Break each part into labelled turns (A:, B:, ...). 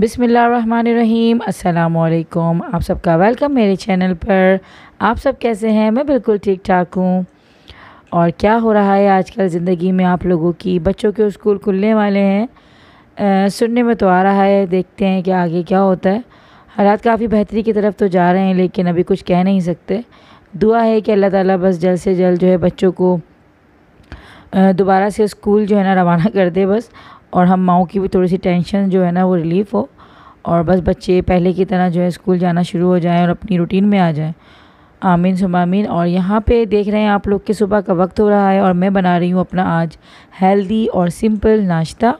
A: बिसमीम अल्लाम आप सबका वेलकम मेरे चैनल पर आप सब कैसे हैं मैं बिल्कुल ठीक ठाक हूँ और क्या हो रहा है आजकल ज़िंदगी में आप लोगों की बच्चों के स्कूल खुलने वाले हैं आ, सुनने में तो आ रहा है देखते हैं कि आगे क्या होता है हालात काफ़ी बेहतरी की तरफ तो जा रहे हैं लेकिन अभी कुछ कह नहीं सकते दुआ है कि अल्लाह ताली बस जल्द से जल्द जो है बच्चों को दोबारा से स्कूल जो है ना रवाना कर दे बस और हम माओ की भी थोड़ी सी टेंशन जो है ना वो रिलीफ़ हो और बस बच्चे पहले की तरह जो है स्कूल जाना शुरू हो जाए और अपनी रूटीन में आ जाएँ आमीन आमीन और यहाँ पे देख रहे हैं आप लोग के सुबह का वक्त हो रहा है और मैं बना रही हूँ अपना आज हेल्दी और सिंपल नाश्ता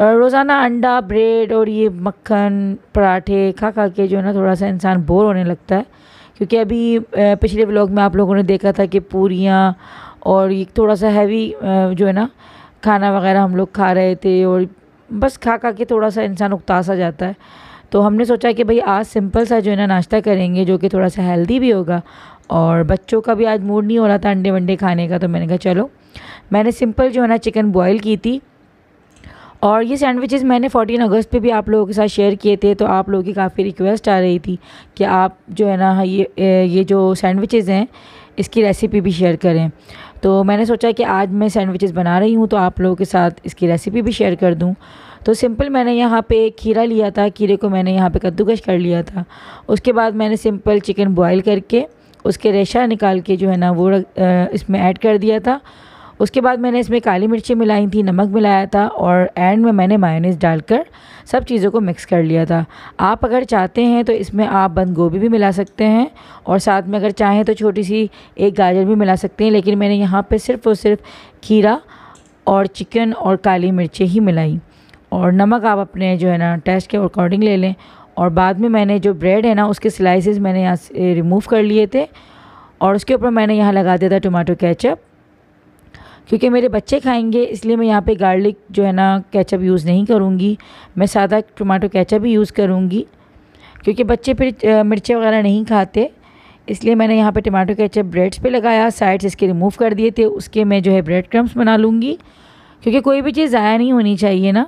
A: रोज़ाना अंडा ब्रेड और ये मक्खन पराठे खा खा के जो है ना थोड़ा सा इंसान बोर होने लगता है क्योंकि अभी पिछले ब्लॉग में आप लोगों ने देखा था कि पूरियाँ और ये थोड़ा सा हैवी जो है ना खाना वगैरह हम लोग खा रहे थे और बस खा खा के थोड़ा सा इंसान उकता सा जाता है तो हमने सोचा कि भाई आज सिंपल सा जो है ना नाश्ता करेंगे जो कि थोड़ा सा हेल्दी भी होगा और बच्चों का भी आज मूड नहीं हो रहा था अंडे वंडे खाने का तो मैंने कहा चलो मैंने सिंपल जो है ना चिकन बॉयल की थी और ये सैंडविचेस मैंने 14 अगस्त पे भी आप लोगों के साथ शेयर किए थे तो आप लोगों की काफ़ी रिक्वेस्ट आ रही थी कि आप जो है ना ये ये जो सैंडविचेस हैं इसकी रेसिपी भी शेयर करें तो मैंने सोचा कि आज मैं सैंडविचेस बना रही हूँ तो आप लोगों के साथ इसकी रेसिपी भी शेयर कर दूँ तो सिंपल मैंने यहाँ पे खीरा लिया था खीरे को मैंने यहाँ पे कद्दूकश कर लिया था उसके बाद मैंने सिंपल चिकन बॉईल करके उसके रेशा निकाल के जो है ना वो इसमें ऐड कर दिया था उसके बाद मैंने इसमें काली मिर्ची मिलाई थी नमक मिलाया था और एंड में मैंने मायोनीस डालकर सब चीज़ों को मिक्स कर लिया था आप अगर चाहते हैं तो इसमें आप बंद गोभी भी मिला सकते हैं और साथ में अगर चाहें तो छोटी सी एक गाजर भी मिला सकते हैं लेकिन मैंने यहाँ पर सिर्फ और सिर्फ खीरा और चिकन और काली मिर्चें ही मिलाई और नमक आप अपने जो है ना टेस्ट के अकॉर्डिंग ले लें और बाद में मैंने जो ब्रेड है ना उसके स्लाइसेस मैंने यहाँ से रिमूव कर लिए थे और उसके ऊपर मैंने यहाँ लगा दिया था टोमेटो केचप क्योंकि मेरे बच्चे खाएंगे इसलिए मैं यहाँ पे गार्लिक जो है ना केचप यूज़ नहीं करूँगी मैं सादा टमाटो केचप ही यूज़ करूँगी क्योंकि बच्चे फिर मिर्चें वगैरह नहीं खाते इसलिए मैंने यहाँ पे टमाटो केचप ब्रेड्स पे लगाया साइड्स इसके रिमूव कर दिए थे उसके मैं जो है ब्रेड क्रम्स बना लूँगी क्योंकि कोई भी चीज़ ज़ाया नहीं होनी चाहिए ना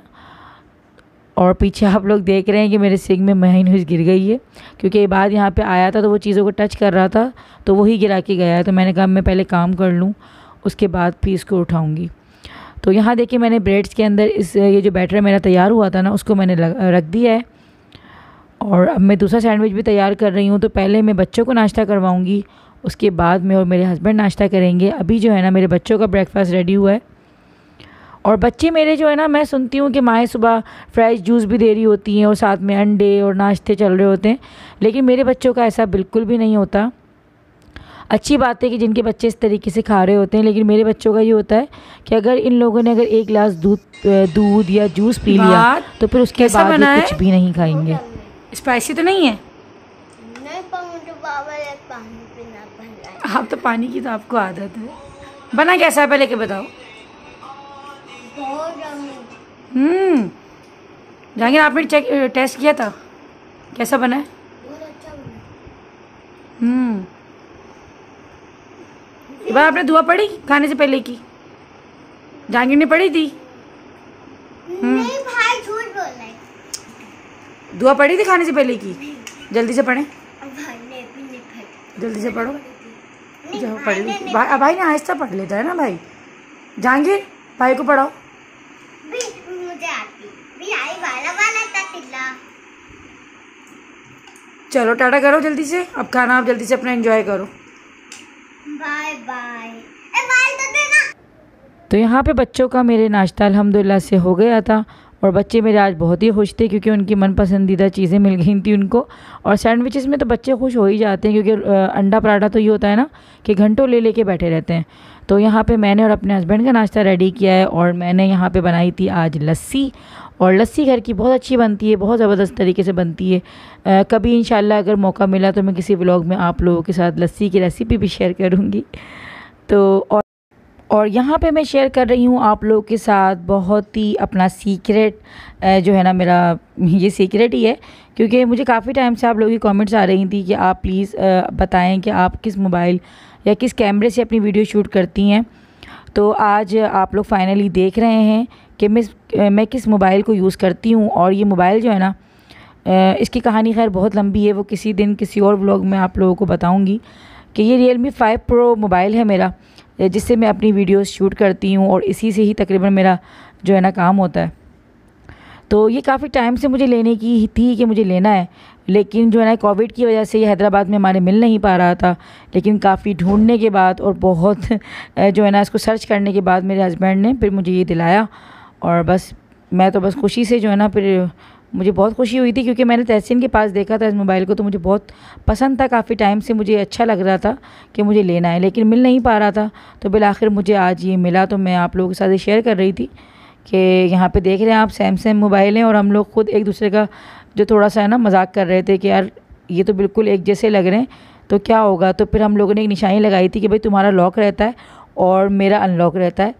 A: और पीछे आप लोग देख रहे हैं कि मेरे सिंग में हुई गिर गई है क्योंकि ये बाद यहाँ पे आया था तो वो चीज़ों को टच कर रहा था तो वही गिरा के गया तो मैंने कहा मैं पहले काम कर लूँ उसके बाद फिर इसको उठाऊँगी तो यहाँ देखिए मैंने ब्रेड्स के अंदर इस ये जो बैटर मेरा तैयार हुआ था ना उसको मैंने रख दिया है और अब मैं दूसरा सैंडविच भी तैयार कर रही हूँ तो पहले मैं बच्चों को नाश्ता करवाऊँगी उसके बाद मैं और मेरे हस्बैंड नाश्ता करेंगे अभी जो है ना मेरे बच्चों का ब्रेकफास्ट रेडी हुआ है और बच्चे मेरे जो है ना मैं सुनती हूँ कि माएँ सुबह फ्रेश जूस भी दे रही होती हैं और साथ में अंडे और नाश्ते चल रहे होते हैं लेकिन मेरे बच्चों का ऐसा बिल्कुल भी नहीं होता अच्छी बात है कि जिनके बच्चे इस तरीके से खा रहे होते हैं लेकिन मेरे बच्चों का ये होता है कि अगर इन लोगों ने अगर एक गिलास दूध दूध या जूस पी लिया तो फिर उसके बाद कुछ भी नहीं खाएंगे स्पाइसी तो नहीं है आप तो पानी की तो आपको आदत है बना कैसा है पहले के बताओ हम्म। जाएंगे आपने चेक टेस्ट किया था कैसा बना है अच्छा हम्म बार आपने दुआ पढ़ी खाने से पहले की जहांगीर ने पढ़ी थी हम्म। नहीं भाई झूठ बोल दुआ पढ़ी थी खाने से पहले की जल्दी से पढ़े जल्दी से पढ़ो जाओ पढ़ ली भाई भाई ना आहिस्ता पढ़ लेता है ना भाई जहांगीर भाई को पढ़ाओ चलो टाटा करो जल्दी से अब खाना आप जल्दी से अपना एंजॉय करो बाय बाय तो, तो यहाँ पे बच्चों का मेरे नाश्ता अलहमदिल्ला से हो गया था और बच्चे मेरे आज बहुत ही खुश थे क्योंकि उनकी मन पसंदीदा चीज़ें मिल गई थी उनको और सैंडविचेस में तो बच्चे खुश हो ही जाते हैं क्योंकि अंडा पराठा तो ये होता है ना कि घंटों ले लेके बैठे रहते हैं तो यहाँ पे मैंने और अपने हस्बैंड का नाश्ता रेडी किया है और मैंने यहाँ पर बनाई थी आज लस्सी और लस्सी घर की बहुत अच्छी बनती है बहुत ज़बरदस्त तरीके से बनती है आ, कभी इन अगर मौका मिला तो मैं किसी ब्लॉग में आप लोगों के साथ लस्सी की रेसिपी भी शेयर करूँगी तो और और यहाँ पे मैं शेयर कर रही हूँ आप लोगों के साथ बहुत ही अपना सीक्रेट जो है ना मेरा ये सीक्रेट ही है क्योंकि मुझे काफ़ी टाइम से आप लोगों की कमेंट्स आ रही थी कि आप प्लीज़ बताएं कि आप किस मोबाइल या किस कैमरे से अपनी वीडियो शूट करती हैं तो आज आप लोग फाइनली देख रहे हैं कि मैं मैं किस मोबाइल को यूज़ करती हूँ और ये मोबाइल जो है ना इसकी कहानी खैर बहुत लंबी है वो किसी दिन किसी और ब्लॉग में आप लोगों को बताऊँगी कि ये Realme five pro mobile है मेरा जिससे मैं अपनी वीडियोस शूट करती हूँ और इसी से ही तकरीबन मेरा जो है ना काम होता है तो ये काफ़ी टाइम से मुझे लेने की थी कि मुझे लेना है लेकिन जो है ना कोविड की वजह से ये हैदराबाद में हमारे मिल नहीं पा रहा था लेकिन काफ़ी ढूंढने के बाद और बहुत जो है ना इसको सर्च करने के बाद मेरे हस्बैंड ने फिर मुझे ये दिलाया और बस मैं तो बस खुशी से जो है ना फिर मुझे बहुत खुशी हुई थी क्योंकि मैंने तहसीन के पास देखा था इस मोबाइल को तो मुझे बहुत पसंद था काफ़ी टाइम से मुझे अच्छा लग रहा था कि मुझे लेना है लेकिन मिल नहीं पा रहा था तो बिल आखिर मुझे आज ये मिला तो मैं आप लोगों के साथ शेयर कर रही थी कि यहाँ पे देख रहे हैं आप सैमसंग मोबाइल हैं और हम लोग ख़ुद एक दूसरे का जो थोड़ा सा है ना मजाक कर रहे थे कि यार ये तो बिल्कुल एक जैसे लग रहे हैं तो क्या होगा तो फिर हम लोगों ने एक निशानी लगाई थी कि भाई तुम्हारा लॉक रहता है और मेरा अनलॉक रहता है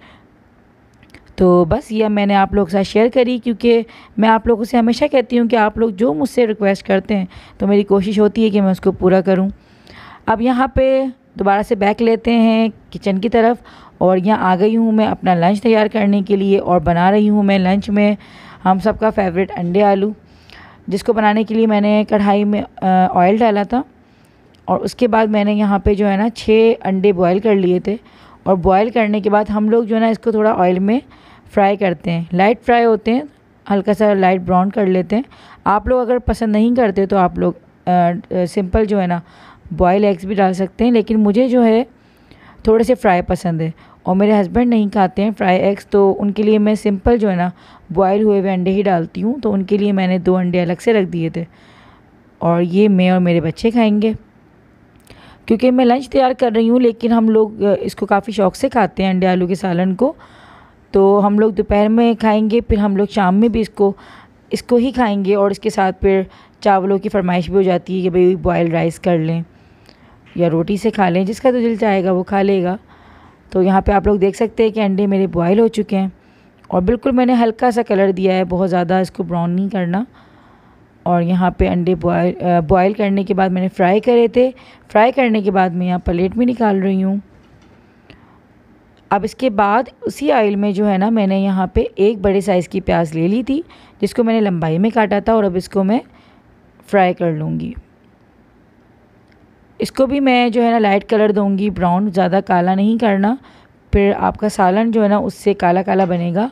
A: तो बस यह मैंने आप लोग के साथ शेयर करी क्योंकि मैं आप लोगों से हमेशा कहती हूँ कि आप लोग जो मुझसे रिक्वेस्ट करते हैं तो मेरी कोशिश होती है कि मैं उसको पूरा करूँ अब यहाँ पे दोबारा से बैक लेते हैं किचन की तरफ और यहाँ आ गई हूँ मैं अपना लंच तैयार करने के लिए और बना रही हूँ मैं लंच में हम सब का फेवरेट अंडे आलू जिसको बनाने के लिए मैंने कढ़ाई में ऑयल डाला था और उसके बाद मैंने यहाँ पे जो है ना छः अंडे बॉयल कर लिए थे और बॉयल करने के बाद हम लोग जो है ना इसको थोड़ा ऑयल में फ्राई करते हैं लाइट फ्राई होते हैं हल्का सा लाइट ब्राउन कर लेते हैं आप लोग अगर पसंद नहीं करते तो आप लोग सिंपल जो है ना बॉयल एग्स भी डाल सकते हैं लेकिन मुझे जो है थोड़े से फ्राई पसंद है और मेरे हस्बैंड नहीं खाते हैं फ्राई एग्स तो उनके लिए मैं सिंपल जो है ना बॉयल हुए हुए अंडे ही डालती हूँ तो उनके लिए मैंने दो अंडे अलग से रख दिए थे और ये मैं और मेरे बच्चे खाएंगे क्योंकि मैं लंच तैयार कर रही हूँ लेकिन हम लोग इसको काफ़ी शौक से खाते हैं अंडे आलू के सालन को तो हम लोग दोपहर में खाएंगे फिर हम लोग शाम में भी इसको इसको ही खाएंगे और इसके साथ फिर चावलों की फरमाइश भी हो जाती है कि भाई बॉयल राइस कर लें या रोटी से खा लें जिसका तो दिल चाहेगा वो खा लेगा तो यहाँ पे आप लोग देख सकते हैं कि अंडे मेरे बॉयल हो चुके हैं और बिल्कुल मैंने हल्का सा कलर दिया है बहुत ज़्यादा इसको ब्राउन नहीं करना और यहाँ पे अंडे बॉयल बॉयल करने के बाद मैंने फ्राई करे थे फ्राई करने के बाद मैं यहाँ प्लेट में निकाल रही हूँ अब इसके बाद उसी आयल में जो है ना मैंने यहाँ पे एक बड़े साइज़ की प्याज ले ली थी जिसको मैंने लंबाई में काटा था और अब इसको मैं फ्राई कर लूँगी इसको भी मैं जो है ना लाइट कलर दूँगी ब्राउन ज़्यादा काला नहीं करना फिर आपका सालन जो है ना उससे काला काला बनेगा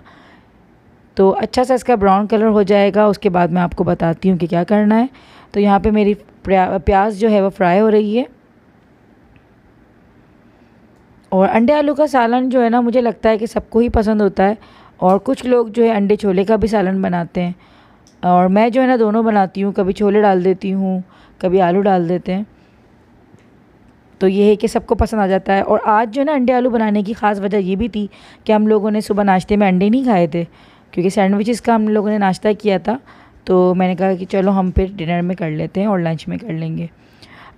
A: तो अच्छा सा इसका ब्राउन कलर हो जाएगा उसके बाद मैं आपको बताती हूँ कि क्या करना है तो यहाँ पे मेरी प्याज जो है वो फ्राई हो रही है और अंडे आलू का सालन जो है ना मुझे लगता है कि सबको ही पसंद होता है और कुछ लोग जो है अंडे छोले का भी सालन बनाते हैं और मैं जो है ना दोनों बनाती हूँ कभी छोले डाल देती हूँ कभी आलू डाल देते हैं तो ये है कि सबको पसंद आ जाता है और आज जो है ना अंडे आलू बनाने की ख़ास वजह ये भी थी कि हम लोगों ने सुबह नाश्ते में अंडे नहीं खाए थे क्योंकि सैंडविचेस का हम लोगों ने नाश्ता किया था तो मैंने कहा कि चलो हम फिर डिनर में कर लेते हैं और लंच में कर लेंगे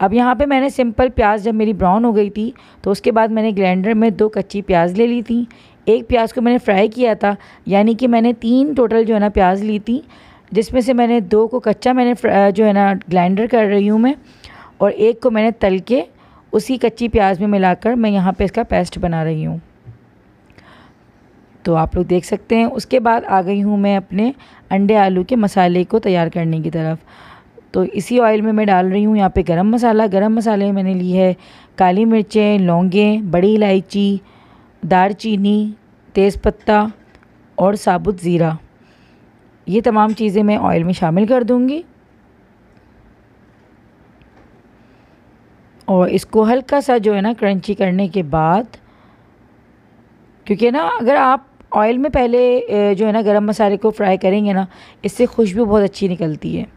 A: अब यहाँ पे मैंने सिंपल प्याज जब मेरी ब्राउन हो गई थी तो उसके बाद मैंने ग्राइंडर में दो कच्ची प्याज ले ली थी एक प्याज को मैंने फ्राई किया था यानी कि मैंने तीन टोटल जो है ना प्याज ली थी जिसमें से मैंने दो को कच्चा मैंने जो है ना ग्राइंडर कर रही हूँ मैं और एक को मैंने तल के उसी कच्ची प्याज में मिलाकर मैं यहाँ पे इसका पेस्ट बना रही हूँ तो आप लोग देख सकते हैं उसके बाद आ गई हूँ मैं अपने अंडे आलू के मसाले को तैयार करने की तरफ तो इसी ऑयल में मैं डाल रही हूँ यहाँ पे गरम मसाला गरम मसाले में मैंने ली है काली मिर्चें लौंगे बड़ी इलायची दारचीनी तेज़पत्ता और साबुत ज़ीरा ये तमाम चीज़ें मैं ऑयल में शामिल कर दूँगी और इसको हल्का सा जो है ना क्रंची करने के बाद क्योंकि ना अगर आप ऑयल में पहले जो है ना गरम मसाले को फ्राई करेंगे ना इससे खुशबू बहुत अच्छी निकलती है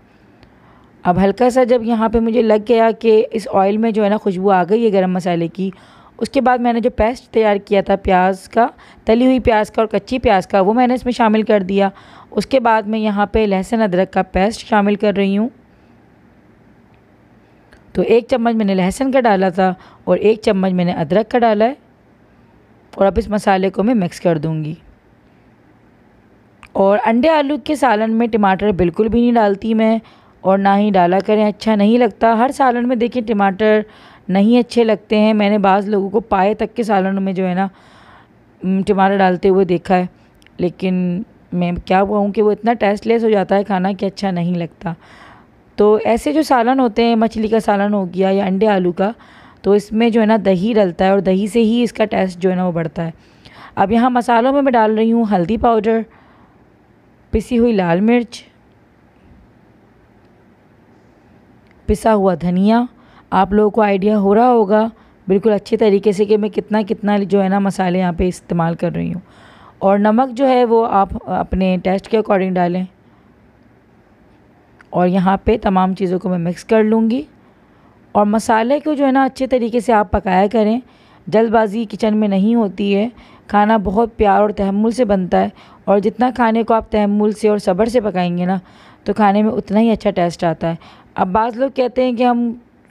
A: अब हल्का सा जब यहाँ पे मुझे लग गया कि इस ऑयल में जो है ना खुशबू आ गई है गरम मसाले की उसके बाद मैंने जो पेस्ट तैयार किया था प्याज का तली हुई प्याज का और कच्ची प्याज का वो मैंने इसमें शामिल कर दिया उसके बाद मैं यहाँ पे लहसुन अदरक का पेस्ट शामिल कर रही हूँ तो एक चम्मच मैंने लहसुन का डाला था और एक चम्मच मैंने अदरक का डाला है और अब इस मसाले को मैं मिक्स कर दूँगी और अंडे आलू के सालन में टमाटर बिल्कुल भी नहीं डालती मैं और ना ही डाला करें अच्छा नहीं लगता हर सालन में देखिए टमाटर नहीं अच्छे लगते हैं मैंने बाज़ लोगों को पाए तक के सालन में जो है ना टमाटर डालते हुए देखा है लेकिन मैं क्या कहूँ कि वो इतना टेस्टलेस हो जाता है खाना कि अच्छा नहीं लगता तो ऐसे जो सालन होते हैं मछली का सालन हो गया या अंडे आलू का तो इसमें जो है ना दही डलता है और दही से ही इसका टेस्ट जो है ना वो बढ़ता है अब यहाँ मसालों में मैं डाल रही हूँ हल्दी पाउडर पिसी हुई लाल मिर्च पिसा हुआ धनिया आप लोगों को आइडिया हो रहा होगा बिल्कुल अच्छे तरीके से कि मैं कितना कितना जो है ना मसाले यहाँ पे इस्तेमाल कर रही हूँ और नमक जो है वो आप अपने टेस्ट के अकॉर्डिंग डालें और यहाँ पे तमाम चीज़ों को मैं मिक्स कर लूँगी और मसाले को जो है ना अच्छे तरीके से आप पकाया करें जल्दबाजी किचन में नहीं होती है खाना बहुत प्यार और तहमुल से बनता है और जितना खाने को आप तहमुल से और सब्र से पकाएंगे ना तो खाने में उतना ही अच्छा टेस्ट आता है अब बाज़ लोग कहते हैं कि हम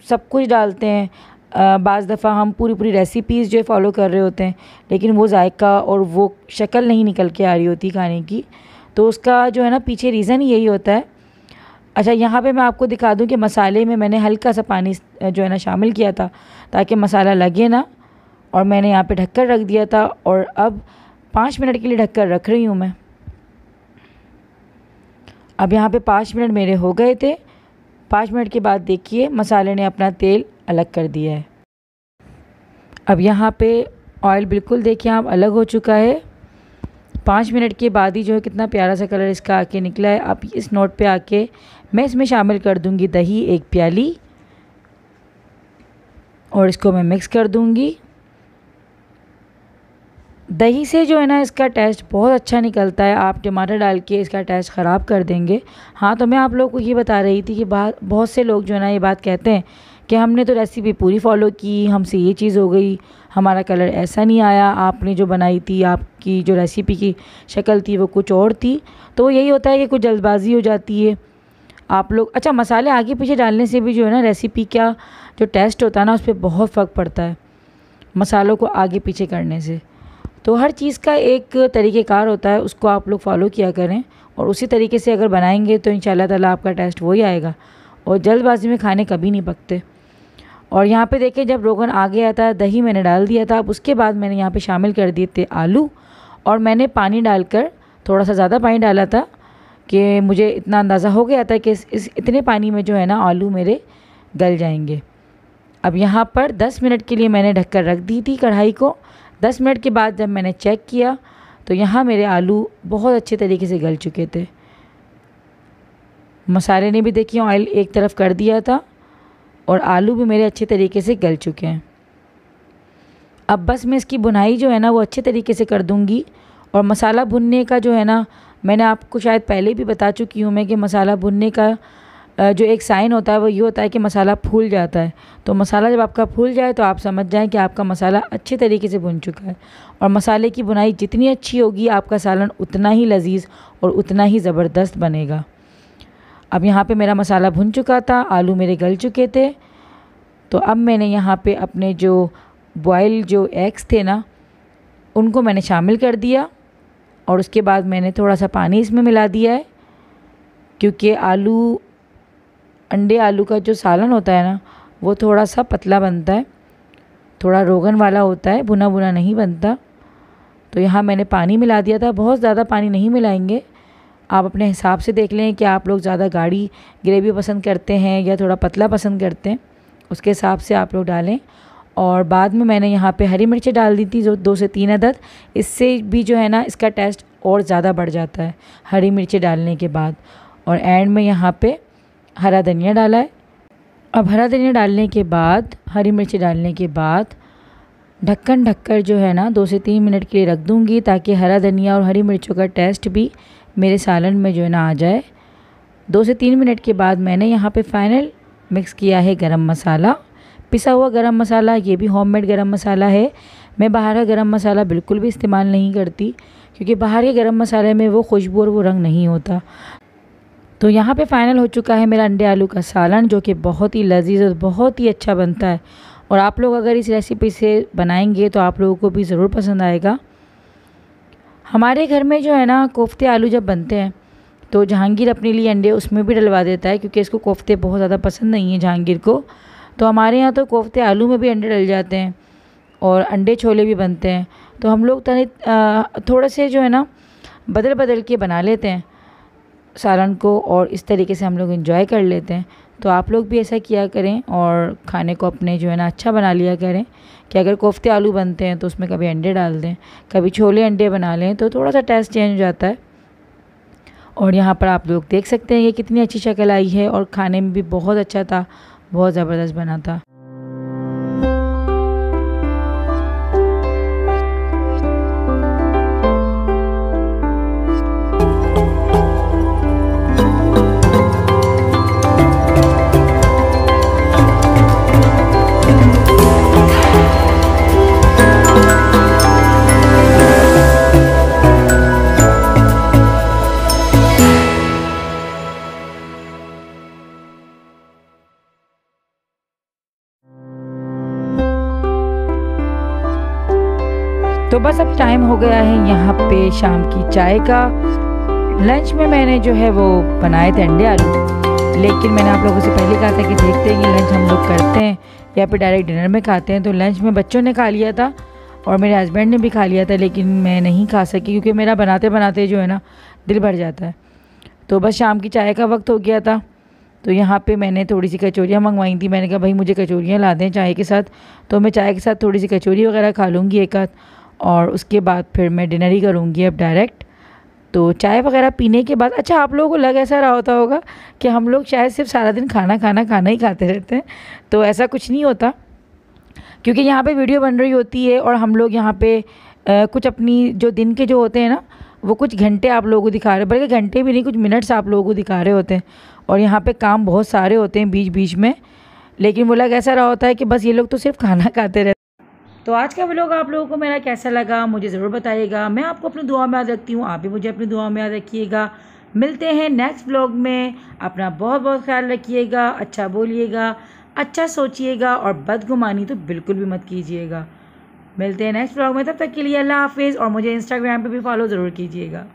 A: सब कुछ डालते हैं बाज़ दफ़ा हम पूरी पूरी रेसिपीज़ जो है फॉलो कर रहे होते हैं लेकिन वो जायका और वो शक्ल नहीं निकल के आ रही होती खाने की तो उसका जो है ना पीछे रीज़न यही होता है अच्छा यहाँ पे मैं आपको दिखा दूँ कि मसाले में मैंने हल्का सा पानी जो है ना शामिल किया था ताकि मसाला लगे ना और मैंने यहाँ पे ढक्कर रख दिया था और अब पाँच मिनट के लिए ढक्कर रख रही हूँ मैं अब यहाँ पे पाँच मिनट मेरे हो गए थे पाँच मिनट के बाद देखिए मसाले ने अपना तेल अलग कर दिया है अब यहाँ पे ऑयल बिल्कुल देखिए आप अलग हो चुका है पाँच मिनट के बाद ही जो है कितना प्यारा सा कलर इसका आके निकला है आप इस नोट पे आके मैं इसमें शामिल कर दूँगी दही एक प्याली और इसको मैं मिक्स कर दूँगी दही से जो है ना इसका टेस्ट बहुत अच्छा निकलता है आप टमाटर डाल के इसका टेस्ट ख़राब कर देंगे हाँ तो मैं आप लोग को ये बता रही थी कि बहुत से लोग जो है ना ये बात कहते हैं कि हमने तो रेसिपी पूरी फॉलो की हमसे ये चीज़ हो गई हमारा कलर ऐसा नहीं आया आपने जो बनाई थी आपकी जो रेसिपी की शक्ल थी वो कुछ और थी तो यही होता है कि कुछ जल्दबाजी हो जाती है आप लोग अच्छा मसाले आगे पीछे डालने से भी जो है ना रेसिपी का जो टेस्ट होता है ना उस पर बहुत फ़र्क पड़ता है मसालों को आगे पीछे करने से तो हर चीज़ का एक तरीक़ेकार होता है उसको आप लोग फॉलो किया करें और उसी तरीके से अगर बनाएंगे तो इन ताला आपका टेस्ट वही आएगा और जल्दबाजी में खाने कभी नहीं पकते और यहाँ पे देखें जब रोगन आ गया था दही मैंने डाल दिया था अब उसके बाद मैंने यहाँ पे शामिल कर दिए थे आलू और मैंने पानी डालकर थोड़ा सा ज़्यादा पानी डाला था कि मुझे इतना अंदाज़ा हो गया था कि इस, इतने पानी में जो है ना आलू मेरे गल जाएंगे अब यहाँ पर दस मिनट के लिए मैंने ढककर रख दी थी कढ़ाई को दस मिनट के बाद जब मैंने चेक किया तो यहाँ मेरे आलू बहुत अच्छे तरीके से गल चुके थे मसाले ने भी देखिए ऑयल एक तरफ कर दिया था और आलू भी मेरे अच्छे तरीके से गल चुके हैं अब बस मैं इसकी बुनाई जो है ना वो अच्छे तरीके से कर दूँगी और मसाला भुनने का जो है ना मैंने आपको शायद पहले भी बता चुकी हूँ मैं कि मसाला भुनने का जो एक साइन होता है वो ये होता है कि मसाला फूल जाता है तो मसाला जब आपका फूल जाए तो आप समझ जाएं कि आपका मसाला अच्छे तरीके से भुन चुका है और मसाले की बुनाई जितनी अच्छी होगी आपका सालन उतना ही लजीज और उतना ही ज़बरदस्त बनेगा अब यहाँ पे मेरा मसाला भुन चुका था आलू मेरे गल चुके थे तो अब मैंने यहाँ पर अपने जो बॉयल जो एग्स थे ना उनको मैंने शामिल कर दिया और उसके बाद मैंने थोड़ा सा पानी इसमें मिला दिया है क्योंकि आलू अंडे आलू का जो सालन होता है ना वो थोड़ा सा पतला बनता है थोड़ा रोगन वाला होता है भुना भुना नहीं बनता तो यहाँ मैंने पानी मिला दिया था बहुत ज़्यादा पानी नहीं मिलाएंगे आप अपने हिसाब से देख लें कि आप लोग ज़्यादा गाढ़ी ग्रेवी पसंद करते हैं या थोड़ा पतला पसंद करते हैं उसके हिसाब से आप लोग डालें और बाद में मैंने यहाँ पे हरी मिर्चें डाल दी थी जो दो से तीन अदद इससे भी जो है ना इसका टेस्ट और ज़्यादा बढ़ जाता है हरी मिर्चें डालने के बाद और एंड में यहाँ पर हरा धनिया डाला है अब हरा धनिया डालने के बाद हरी मिर्ची डालने के बाद ढक्कन ढककर जो है ना दो से तीन मिनट के लिए रख दूँगी ताकि हरा धनिया और हरी मिर्चों का टेस्ट भी मेरे सालन में जो है ना आ जाए दो से तीन मिनट के बाद मैंने यहाँ पे फाइनल मिक्स किया है गरम मसाला पिसा हुआ गरम मसाला ये भी होममेड गरम मसाला है मैं बाहर का गरम मसाला बिल्कुल भी इस्तेमाल नहीं करती क्योंकि बाहर के गरम मसाले में वो खुशबू और वो रंग नहीं होता तो यहाँ पे फाइनल हो चुका है मेरा अंडे आलू का सालन जो कि बहुत ही लजीज और बहुत ही अच्छा बनता है और आप लोग अगर इस रेसिपी से बनाएंगे तो आप लोगों को भी ज़रूर पसंद आएगा हमारे घर में जो है ना कोफ्ते आलू जब बनते हैं तो जहांगीर अपने लिए अंडे उसमें भी डलवा देता है क्योंकि इसको कोफ्ते बहुत ज़्यादा पसंद नहीं है जहांगीर को तो हमारे यहाँ तो कोफ्ते आलू में भी अंडे डल जाते हैं और अंडे छोले भी बनते हैं तो हम लोग थोड़े से जो है ना बदल बदल के बना लेते हैं सालन को और इस तरीके से हम लोग इन्जॉय कर लेते हैं तो आप लोग भी ऐसा किया करें और खाने को अपने जो है ना अच्छा बना लिया करें कि अगर कोफ्ते आलू बनते हैं तो उसमें कभी अंडे डाल दें कभी छोले अंडे बना लें तो थोड़ा सा टेस्ट चेंज हो जाता है और यहाँ पर आप लोग देख सकते हैं ये कितनी अच्छी शक्ल आई है और खाने में भी बहुत अच्छा था बहुत ज़बरदस्त बना था बस अब टाइम हो गया है यहाँ पे शाम की चाय का लंच में मैंने जो है वो बनाए थे अंडे आलू लेकिन मैंने आप लोगों से पहले कहा था कि देखते हैं कि लंच हम लोग करते हैं या फिर डायरेक्ट डिनर में खाते हैं तो लंच में बच्चों ने खा लिया था और मेरे हस्बैंड ने भी खा लिया था लेकिन मैं नहीं खा सकी क्योंकि मेरा बनाते बनाते जो है ना दिल भर जाता है तो बस शाम की चाय का वक्त हो गया था तो यहाँ पे मैंने थोड़ी सी कचौरियाँ मंगवाई थी मैंने कहा भाई मुझे कचौरियाँ ला दें चाय के साथ तो मैं चाय के साथ थोड़ी सी कचौरी वगैरह खा लूँगी एक आध और उसके बाद फिर मैं डिनर ही करूँगी अब डायरेक्ट तो चाय वगैरह पीने के बाद अच्छा आप लोगों को लग ऐसा रहा होता होगा कि हम लोग शायद सिर्फ सारा दिन खाना खाना खाना ही खाते रहते हैं तो ऐसा कुछ नहीं होता क्योंकि यहाँ पे वीडियो बन रही होती है और हम लोग यहाँ पे आ, कुछ अपनी जो दिन के जो होते हैं ना वो कुछ घंटे आप लोगों को दिखा रहे बल्कि घंटे भी नहीं कुछ मिनट्स आप लोगों को दिखा रहे होते हैं और यहाँ पर काम बहुत सारे होते हैं बीच बीच में लेकिन वो लग ऐसा रहा होता है कि बस ये लोग तो सिर्फ खाना खाते रहते तो आज का व्लॉग आप लोगों को मेरा कैसा लगा मुझे ज़रूर बताइएगा मैं आपको अपनी दुआ में याद रखती हूँ आप भी मुझे अपनी दुआ में याद रखिएगा मिलते हैं नेक्स्ट ब्लॉग में अपना बहुत बहुत ख्याल रखिएगा अच्छा बोलिएगा अच्छा सोचिएगा और बदगुमानी तो बिल्कुल भी मत कीजिएगा मिलते हैं नेक्स्ट ब्लॉग में तब तक के लिए अल्लाह हाफिज़ और मुझे इंस्टाग्राम पे भी फॉलो ज़रूर कीजिएगा